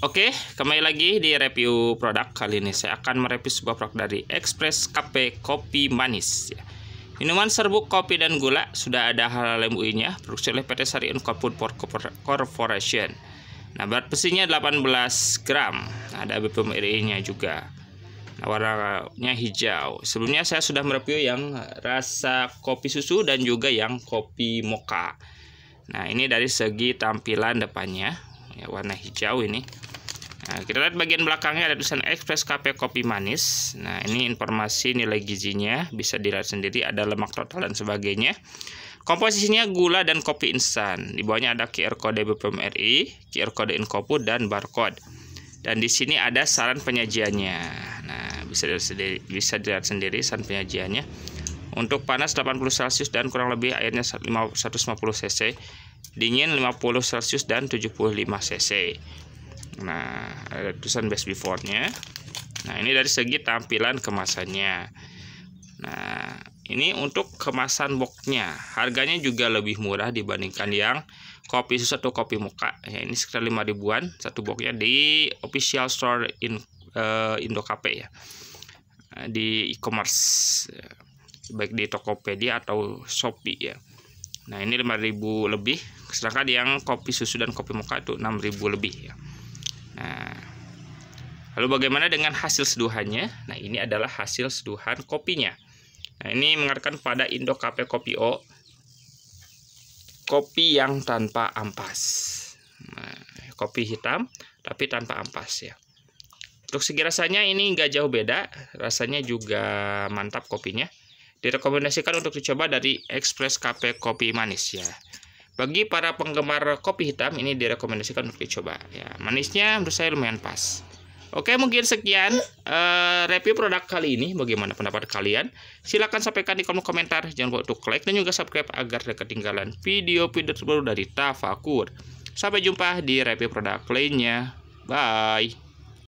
Oke, kembali lagi di review produk kali ini saya akan mereview sebuah produk dari Express Cafe Kopi Manis. Ya. Minuman serbuk kopi dan gula sudah ada halal MUI-nya, produksi oleh PT Sariun Port Corporation. Nah, berat besinya 18 gram, ada BPOM RI-nya juga. Nah, warnanya hijau. Sebelumnya saya sudah mereview yang rasa kopi susu dan juga yang kopi moka. Nah, ini dari segi tampilan depannya ya, warna hijau ini Nah, kita lihat bagian belakangnya ada tulisan Express Cafe kopi manis. Nah, ini informasi nilai gizinya, bisa dilihat sendiri ada lemak total dan sebagainya. Komposisinya gula dan kopi instan. Di bawahnya ada QR kode BPOM RI, QR kode Inkopu dan barcode. Dan di sini ada saran penyajiannya. Nah, bisa dilihat sendiri, bisa dilihat sendiri saran penyajiannya. Untuk panas 80 Celcius dan kurang lebih airnya 150 cc dingin 50 celcius dan 75 cc nah ada tulisan best before nya nah ini dari segi tampilan kemasannya nah ini untuk kemasan boxnya harganya juga lebih murah dibandingkan yang kopi susu atau kopi moka ya, ini sekitar 5 ribuan satu boxnya di official store in uh, eh, KP ya nah, di e-commerce ya. baik di Tokopedia atau Shopee ya. Nah, ini 5000 lebih sedangkan yang kopi susu dan kopi moka itu 6000 lebih ya nah lalu bagaimana dengan hasil seduhannya nah ini adalah hasil seduhan kopinya nah ini mengarahkan pada Indo Cafe Kopi O kopi yang tanpa ampas nah, kopi hitam tapi tanpa ampas ya untuk segi rasanya ini nggak jauh beda rasanya juga mantap kopinya direkomendasikan untuk dicoba dari Express Cafe Kopi Manis ya bagi para penggemar kopi hitam ini direkomendasikan untuk dicoba. Ya, manisnya menurut saya lumayan pas. Oke, mungkin sekian uh, review produk kali ini. Bagaimana pendapat kalian? Silahkan sampaikan di kolom komentar. Jangan lupa untuk like dan juga subscribe agar tidak ketinggalan video-video terbaru dari Tafakur. Sampai jumpa di review produk lainnya. Bye.